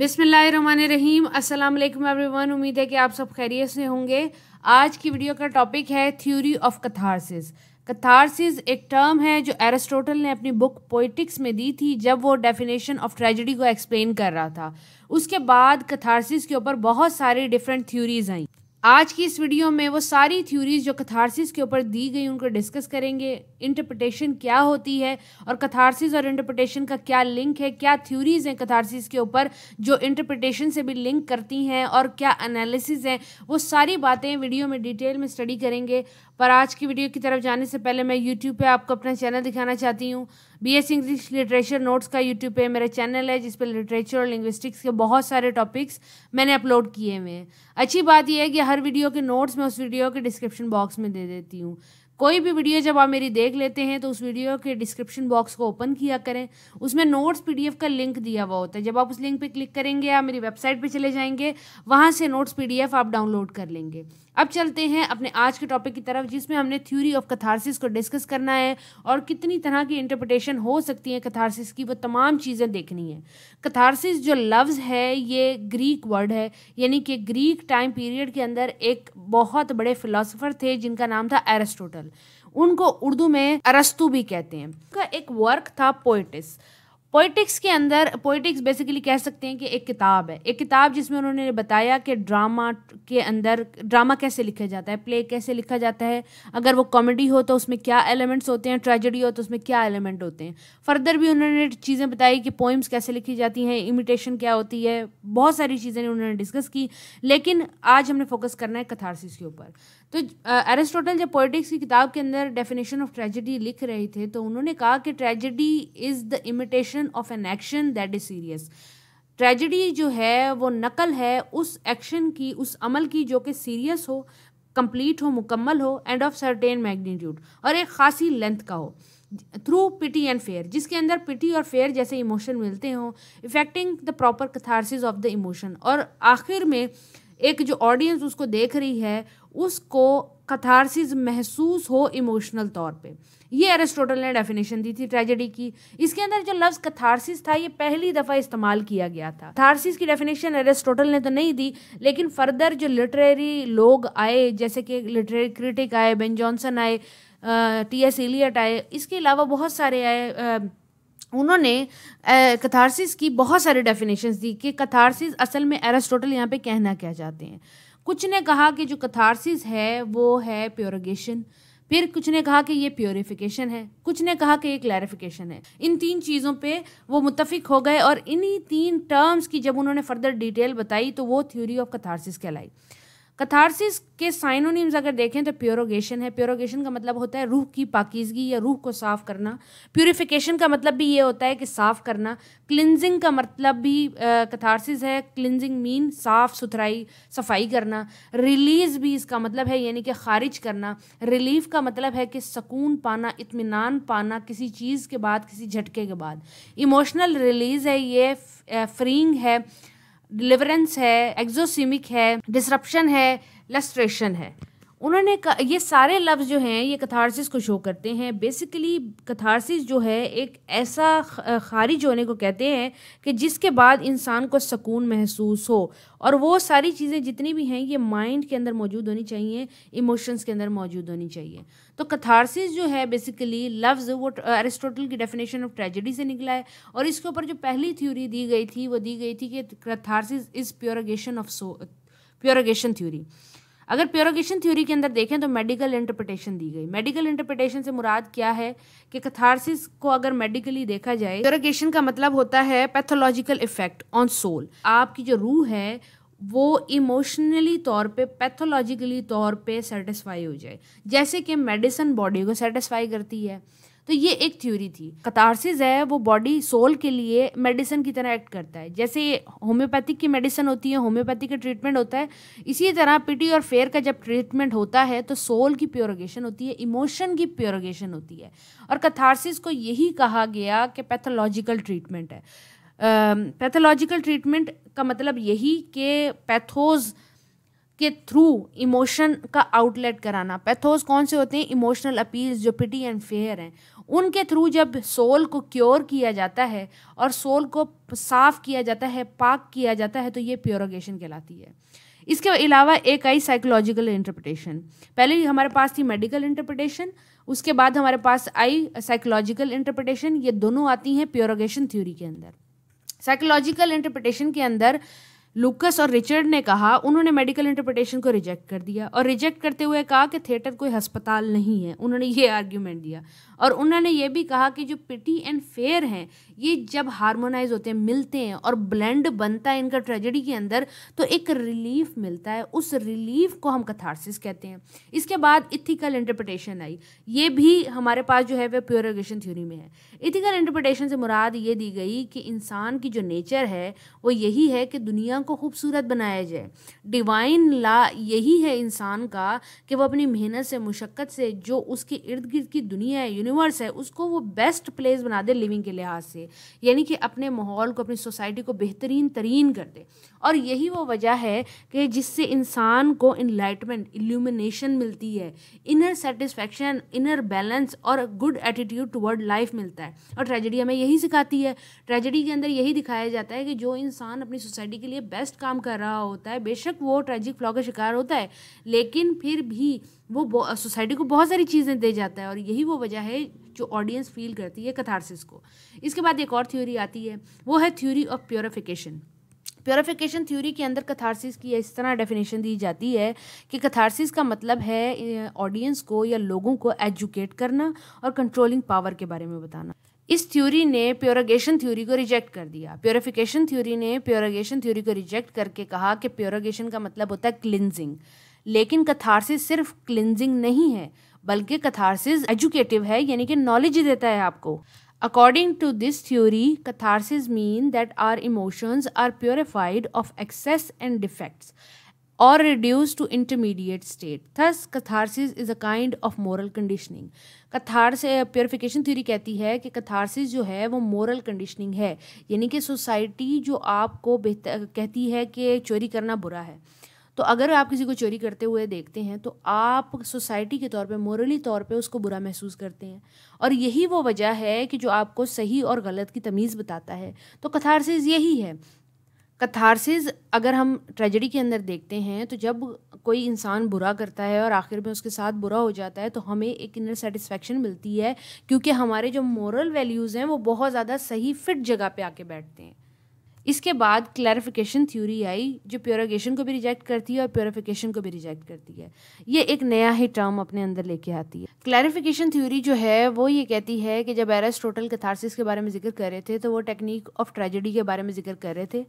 बिसमीम अस्सलाम वालेकुम एवरीवन उम्मीद है कि आप सब खैरियत से होंगे आज की वीडियो का टॉपिक है थ्योरी ऑफ कथारसिस कथारसिस एक टर्म है जो एरिस्टोटल ने अपनी बुक पोइटिक्स में दी थी जब वो डेफिनेशन ऑफ ट्रेजेडी को एक्सप्लेन कर रहा था उसके बाद कथारसिस के ऊपर बहुत सारी डिफरेंट थ्योरीज आई आज की इस वीडियो में वो सारी थ्योरीज जो कथारसिस के ऊपर दी गई उनको डिस्कस करेंगे इंटरप्रटेशन क्या होती है और कथारसिस और इंटरप्रटेशन का क्या लिंक है क्या थ्योरीज हैं कथारसिस के ऊपर जो इंटरप्रटेशन से भी लिंक करती हैं और क्या एनालिसिस हैं वो सारी बातें वीडियो में डिटेल में स्टडी करेंगे पर आज की वीडियो की तरफ जाने से पहले मैं यूट्यूब पर आपको अपना चैनल दिखाना चाहती हूँ B S English literature notes का यूट्यूब पे मेरा चैनल है जिसपे लिटरेचर और लिंग्विस्टिक्स के बहुत सारे टॉपिक्स मैंने अपलोड किए हुए हैं अच्छी बात यह है कि हर वीडियो के नोट्स मैं उस वीडियो के डिस्क्रिप्शन बॉक्स में दे देती हूँ कोई भी वीडियो जब आप मेरी देख लेते हैं तो उस वीडियो के डिस्क्रिप्शन बॉक्स को ओपन किया करें उसमें नोट्स पीडीएफ का लिंक दिया हुआ होता है जब आप उस लिंक पे क्लिक करेंगे या मेरी वेबसाइट पे चले जाएंगे वहाँ से नोट्स पीडीएफ आप डाउनलोड कर लेंगे अब चलते हैं अपने आज के टॉपिक की तरफ जिसमें हमने थ्योरी ऑफ कथारसिस को डिस्कस करना है और कितनी तरह की इंटरप्रटेशन हो सकती है कथारसिस की वो तमाम चीज़ें देखनी है कथारसिस जो लफ्ज़ है ये ग्रीक वर्ड है यानी कि ग्रीक टाइम पीरियड के अंदर एक बहुत बड़े फिलासफ़र थे जिनका नाम था एरिस्टोटल उनको उर्दू में अरस्तु भी कहते हैं उनका एक वर्क था पोइटिस पोइटिक्स के अंदर पोइटिक्स बेसिकली कह सकते हैं कि एक किताब है एक किताब जिसमें उन्होंने बताया कि ड्रामा के अंदर ड्रामा कैसे लिखा जाता है प्ले कैसे लिखा जाता है अगर वो कॉमेडी हो तो उसमें क्या एलिमेंट्स होते हैं ट्रेजेडी हो तो उसमें क्या एलिमेंट होते हैं फर्दर भी उन्होंने चीज़ें बताई कि पोइम्स कैसे लिखी जाती हैं इमिटेशन क्या होती है बहुत सारी चीज़ें उन्होंने डिस्कस की लेकिन आज हमने फोकस करना है कथारसिस के ऊपर तो एरिस्टोटल जब पोइटिक्स की किताब के अंदर डेफिनेशन ऑफ ट्रेजेडी लिख रहे थे तो उन्होंने कहा कि tragedy is the imitation repulsion of an action that is serious tragedy जो है वो नकल है उस एक्शन की उस अमल की जो कि सीरियस हो कंप्लीट हो मुकम्मल हो एंड ऑफ सर्टेन मैग्नीट्यूड और एक खासी लेंथ का हो थ्रू पिटी एंड फेयर जिसके अंदर पिटी और फेयर जैसे इमोशन मिलते हों effecting the proper catharsis of the emotion और आखिर में एक जो ऑडियंस उसको देख रही है उसको कथारसिस महसूस हो इमोशनल तौर पे ये एरिस्टोटल ने डेफिनेशन दी थी ट्रेजेडी की इसके अंदर जो लफ्ज़ कथारसिस था ये पहली दफ़ा इस्तेमाल किया गया था कथारसिस की डेफिनेशन एरिस्टोटल ने तो नहीं दी लेकिन फर्दर जो लिटरेरी लोग आए जैसे कि लिटरेरी क्रिटिक आए बेन जॉनसन आए टी एस एलियट आए इसके अलावा बहुत सारे आए उन्होंने कथारसिस की बहुत सारे डेफिनेशंस दी कि कथारसिस असल में एरिस्टोटल यहाँ पे कहना क्या चाहते हैं कुछ ने कहा कि जो कथारसिस है वो है प्योरगेशन फिर कुछ ने कहा कि ये प्योरीफिकेशन है कुछ ने कहा कि ये क्लैरिफिकेशन है इन तीन चीज़ों पे वो मुतफिक हो गए और इन्हीं तीन टर्म्स की जब उन्होंने फर्दर डिटेल बताई तो वो थ्योरी ऑफ कथारसिस कहलाई कथारसिस के साइनोनिम्स अगर देखें तो प्योरोगेशन है प्योरोगेशन का मतलब होता है रूह की पाकिजगी या रूह को साफ़ करना प्योरीफिकेशन का मतलब भी ये होता है कि साफ़ करना क्लिनजिंग का मतलब भी कथारसिस है क्लिनजिंग मीन साफ़ सुथराई सफाई करना रिलीज़ भी इसका मतलब है यानी कि खारिज करना रिलीफ का मतलब है कि सकून पाना इतमान पाना किसी चीज़ के बाद किसी झटके के बाद इमोशनल रिलीज़ है ये फ्रींग है डिलीवरेंस है एक्जोसीमिक है डिसरप्शन है लस्ट्रेशन है उन्होंने ये सारे लफ्ज़ जो हैं ये कथारसिस को शो करते हैं बेसिकली कथारसिस जो है एक ऐसा खारिज होने को कहते हैं कि जिसके बाद इंसान को सकून महसूस हो और वो सारी चीज़ें जितनी भी हैं ये माइंड के अंदर मौजूद होनी चाहिए इमोशंस के अंदर मौजूद होनी चाहिए तो कथारसिस जो है बेसिकली लफ्ज़ वो अरिस्टोटल की डेफिनेशन ऑफ ट्रेजडी से निकला है और इसके ऊपर जो पहली थ्योरी दी गई थी वो दी गई थी कि catharsis is purgation of so purgation theory अगर प्योरोगेशन थ्योरी के अंदर देखें तो मेडिकल इंटरप्रिटेशन दी गई मेडिकल इंटरप्रिटेशन से मुराद क्या है कि कथारसिस को अगर मेडिकली देखा जाए प्योरोगेशन का मतलब होता है पैथोलॉजिकल इफेक्ट ऑन सोल आपकी जो रूह है वो इमोशनली तौर पे पैथोलॉजिकली तौर पे सेटिस्फाई हो जाए जैसे कि मेडिसन बॉडी को सेटिस्फाई करती है तो ये एक थ्योरी थी कतारसिस है वो बॉडी सोल के लिए मेडिसिन की तरह एक्ट करता है जैसे होम्योपैथिक की मेडिसिन होती है होम्योपैथिक का ट्रीटमेंट होता है इसी तरह पिटी और फेयर का जब ट्रीटमेंट होता है तो सोल की प्योरोगेशन होती है इमोशन की प्योरोगेशन होती है और कथारसिस को यही कहा गया कि पैथोलॉजिकल ट्रीटमेंट है पैथोलॉजिकल uh, ट्रीटमेंट का मतलब यही कि पैथोज़ के थ्रू इमोशन का आउटलेट कराना पैथोस कौन से होते हैं इमोशनल अपील्स जो पिटी एंड फेयर हैं उनके थ्रू जब सोल को क्योर किया जाता है और सोल को साफ किया जाता है पाक किया जाता है तो ये प्योरोगेशन कहलाती है इसके अलावा एक आई साइकोलॉजिकल इंटरप्रटेशन पहले हमारे पास थी मेडिकल इंटरप्रटेशन उसके बाद हमारे पास आई साइकोलॉजिकल इंटरप्रटेशन ये दोनों आती हैं प्योरोगेशन थ्योरी के अंदर साइकोलॉजिकल इंटरप्रटेशन के अंदर लुकस और रिचर्ड ने कहा उन्होंने मेडिकल इंटरप्रिटेशन को रिजेक्ट कर दिया और रिजेक्ट करते हुए कहा कि थिएटर कोई अस्पताल नहीं है उन्होंने ये आर्ग्यूमेंट दिया और उन्होंने ये भी कहा कि जो पिटी एंड फेयर हैं ये जब हारमोनाइज होते हैं मिलते हैं और ब्लेंड बनता है इनका ट्रेजेडी के अंदर तो एक रिलीफ मिलता है उस रिलीफ को हम कथारसिस कहते हैं इसके बाद इथिकल इंटरप्रटेशन आई ये भी हमारे पास जो है वह प्योरगेशन थ्योरी में है इथिकल इंटरप्रटेशन से मुराद ये दी गई कि इंसान की जो नेचर है वो यही है कि दुनिया को खूबसूरत बनाया जाए डिवाइन ला यही है इंसान का कि वो अपनी मेहनत से मुशक्क़त से जो उसके इर्द गिर्द की दुनिया है यूनि यूनिवर्स है उसको वो बेस्ट प्लेस बना दे लिविंग के लिहाज से यानी कि अपने माहौल को अपनी सोसाइटी को बेहतरीन तरीन कर दे और यही वो वजह है कि जिससे इंसान को इन्लाइटमेंट इल्यूमिनेशन मिलती है इनर सेटिस्फेक्शन इनर बैलेंस और गुड एटीट्यूड टुवर्ड लाइफ मिलता है और ट्रेजडी हमें यही सिखाती है ट्रेजडी के अंदर यही दिखाया जाता है कि जो इंसान अपनी सोसाइटी के लिए बेस्ट काम कर रहा होता है बेशक वो ट्रेजिक फ्लॉ का शिकार होता है लेकिन फिर भी वो सोसाइटी को बहुत सारी चीज़ें दे जाता है और यही वो वजह है जो ऑडियंस फील करती है कथारसिस को इसके बाद एक और थ्योरी आती है वो है theory of purification purification theory के अंदर कथारसिस की इस तरह डेफिनेशन दी जाती है कि कथारसिस का मतलब है ऑडियंस को या लोगों को एजुकेट करना और कंट्रोलिंग पावर के बारे में बताना इस थ्योरी ने प्योरगेशन थ्योरी को रिजेक्ट कर दिया प्योरिफिकेशन थ्योरी ने प्योरगेशन थ्योरी को रिजेक्ट करके कहा कि प्योरगेशन का मतलब होता है क्लिनजिंग लेकिन कथारसिस सिर्फ क्लिनजिंग नहीं है बल्कि कथारसिस एजुकेटिव है यानी कि नॉलेज ही देता है आपको according to this theory catharsis mean that our emotions are purified of excess and defects और reduce to intermediate state thus catharsis is a kind of moral conditioning catharsis purification theory कहती है कि catharsis जो है वो moral conditioning है यानी कि सोसाइटी जो आपको बेहतर कहती है कि चोरी करना बुरा है तो अगर आप किसी को चोरी करते हुए देखते हैं तो आप सोसाइटी के तौर पे मोरली तौर पे उसको बुरा महसूस करते हैं और यही वो वजह है कि जो आपको सही और गलत की तमीज़ बताता है तो कथारसिस यही है कथारसिस अगर हम ट्रेजडी के अंदर देखते हैं तो जब कोई इंसान बुरा करता है और आखिर में उसके साथ बुरा हो जाता है तो हमें एक इनर सेटिस्फेक्शन मिलती है क्योंकि हमारे जो मॉरल वैल्यूज़ हैं वो बहुत ज़्यादा सही फिट जगह पे आके बैठते हैं इसके बाद क्लैरिफिकेशन थ्योरी आई जो प्योरिगेशन को भी रिजेक्ट करती है और प्योरिफिकेशन को भी रिजेक्ट करती है ये एक नया ही टर्म अपने अंदर लेके आती है क्लैरिफिकेशन थ्योरी जो है वो ये कहती है कि जब एरेस्टोटल कैथारसिस के बारे में जिक्र कर रहे थे तो वो टेक्निक ऑफ ट्रेजेडी के बारे में जिक्र कर रहे थे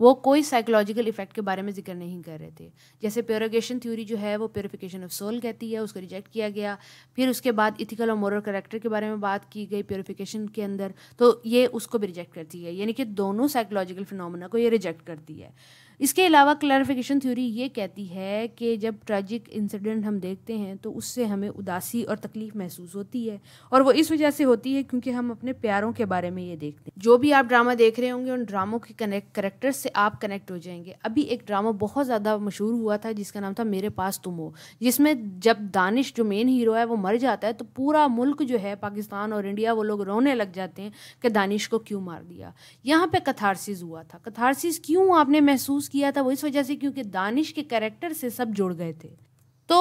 वो कोई साइकोलॉजिकल इफेक्ट के बारे में जिक्र नहीं कर रहे थे जैसे प्योरिगेशन थ्योरी जो है वो प्योरिफिकेशन ऑफ सोल कहती है उसको रिजेक्ट किया गया फिर उसके बाद इथिकल और मोरल करेक्टर के बारे में बात की गई प्योरिफिकेशन के अंदर तो ये उसको भी रिजेक्ट करती है यानी कि दोनों साइकोलॉजिकल साइकोलॉजिकल फिनोमेना को ये रिजेक्ट करती है इसके अलावा क्लैरिफिकेशन थ्योरी ये कहती है कि जब ट्रैजिक इंसिडेंट हम देखते हैं तो उससे हमें उदासी और तकलीफ महसूस होती है और वो इस वजह से होती है क्योंकि हम अपने प्यारों के बारे में ये देखते हैं जो भी आप ड्रामा देख रहे होंगे उन ड्रामों के कनेक्ट करेक्टर से आप कनेक्ट हो जाएंगे अभी एक ड्रामा बहुत ज़्यादा मशहूर हुआ था जिसका नाम था मेरे पास तुम हो जिसमें जब दानिश जो मेन हीरो है वो मर जाता है तो पूरा मुल्क जो है पाकिस्तान और इंडिया वो लोग रोने लग जाते हैं कि दानिश को क्यों मार दिया यहाँ पर कथारसिस हुआ था कथारसिस क्यों आपने महसूस चूज़ किया था वो इस वजह से क्योंकि दानिश के करेक्टर से सब जुड़ गए थे तो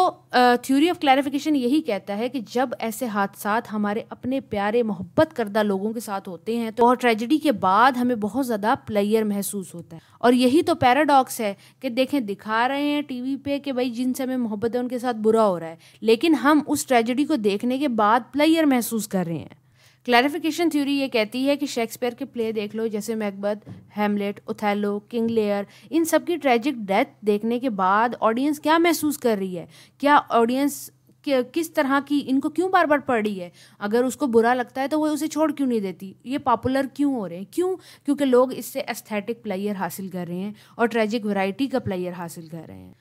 थ्योरी ऑफ क्लैरिफिकेशन यही कहता है कि जब ऐसे हादसा हमारे अपने प्यारे मोहब्बत करदा लोगों के साथ होते हैं तो और ट्रेजिडी के बाद हमें बहुत ज़्यादा प्लेयर महसूस होता है और यही तो पैराडॉक्स है कि देखें दिखा रहे हैं टीवी पे कि भाई जिनसे हमें मोहब्बत है उनके साथ बुरा हो रहा है लेकिन हम उस ट्रेजिडी को देखने के बाद प्लेयर महसूस कर रहे हैं क्लैरिफिकेशन थ्योरी ये कहती है कि शेक्सपियर के प्ले देख लो जैसे मैकबथ हेमलेट उथैलो किंग लेयर इन सब की ट्रेजिक डेथ देखने के बाद ऑडियंस क्या महसूस कर रही है क्या ऑडियंस किस तरह की इनको क्यों बार बार पढ़ रही है अगर उसको बुरा लगता है तो वो उसे छोड़ क्यों नहीं देती ये पॉपुलर क्यों हो रहे हैं क्यों क्योंकि लोग इससे एस्थेटिक प्लेयर हासिल कर रहे हैं और ट्रेजिक वैरायटी का प्लेयर हासिल कर रहे हैं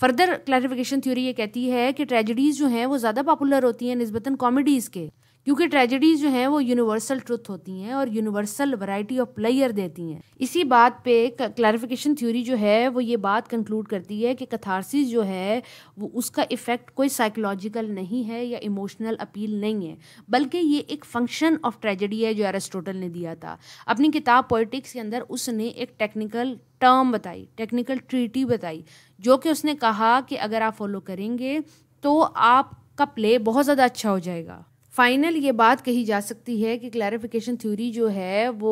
फर्दर क्लैरिफिकेशन थ्योरी ये कहती है कि ट्रेजिडीज़ जो हैं वो ज़्यादा पॉपुलर होती हैं नस्बता कॉमेडीज़ के क्योंकि ट्रेजेडीज जो हैं वो यूनिवर्सल ट्रुथ होती हैं और यूनिवर्सल वैरायटी ऑफ प्लेयर देती हैं इसी बात पे क्लैरिफिकेशन थ्योरी जो है वो ये बात कंक्लूड करती है कि कथारसिस जो है वो उसका इफ़ेक्ट कोई साइकोलॉजिकल नहीं है या इमोशनल अपील नहीं है बल्कि ये एक फंक्शन ऑफ ट्रेजडी है जो एरिस्टोटल ने दिया था अपनी किताब पोइटिक्स के अंदर उसने एक टेक्निकल टर्म बताई टेक्निकल ट्रीटी बताई जो कि उसने कहा कि अगर आप फॉलो करेंगे तो आपका प्ले बहुत ज़्यादा अच्छा हो जाएगा फाइनल ये बात कही जा सकती है कि क्लैरिफिकेशन थ्योरी जो है वो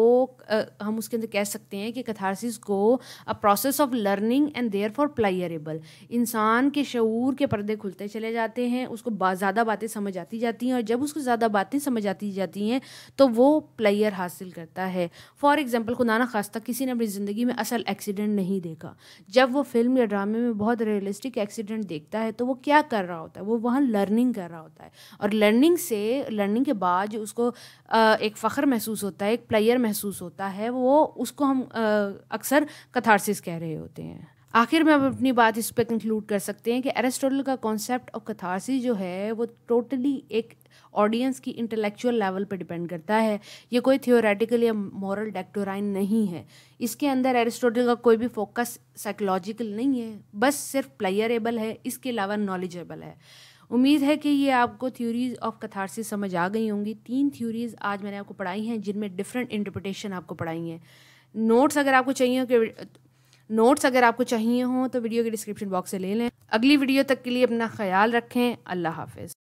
आ, हम उसके अंदर कह सकते हैं कि कथारसिस को a process of learning and therefore pleasurable इंसान के शूर के पर्दे खुलते चले जाते हैं उसको बा, ज़्यादा बातें समझ आती जाती हैं और जब उसको ज़्यादा बातें समझ आती जाती हैं तो वो प्लेयर हासिल करता है फॉर एग्ज़ाम्पल खुदा ना खास्ता किसी ने अपनी ज़िंदगी में असल एक्सीडेंट नहीं देखा जब वो फिल्म या ड्रामे में बहुत रियलिस्टिक एक्सीडेंट देखता है तो वो क्या कर रहा होता है वो वहाँ लर्निंग कर रहा होता है और लर्निंग से लर्निंग के बाद जो उसको एक फ़ख्र महसूस होता है एक प्लेयर महसूस होता है वो उसको हम अक्सर कथारसिस कह रहे होते हैं आखिर में हम अपनी बात इस पर कंक्लूड कर सकते हैं कि एरिस्टोटल का कॉन्सेप्ट और कथारसी जो है वो टोटली एक ऑडियंस की इंटेलेक्चुअल लेवल पर डिपेंड करता है ये कोई थियोरेटिकल या मॉरल डेक्टोराइन नहीं है इसके अंदर एरिस्टोटल का कोई भी फोकस साइकोलॉजिकल नहीं है बस सिर्फ प्लेयरेबल है इसके अलावा नॉलेजेबल है उम्मीद है कि ये आपको थ्योरीज ऑफ कथारसिस समझ आ गई होंगी तीन थ्योरीज आज मैंने आपको पढ़ाई हैं जिनमें डिफरेंट इंटरप्रटेशन आपको पढ़ाई हैं नोट्स अगर आपको चाहिए हो कि नोट्स अगर आपको चाहिए हों तो वीडियो के डिस्क्रिप्शन बॉक्स से ले लें अगली वीडियो तक के लिए अपना ख्याल रखें अल्लाह हाफिज़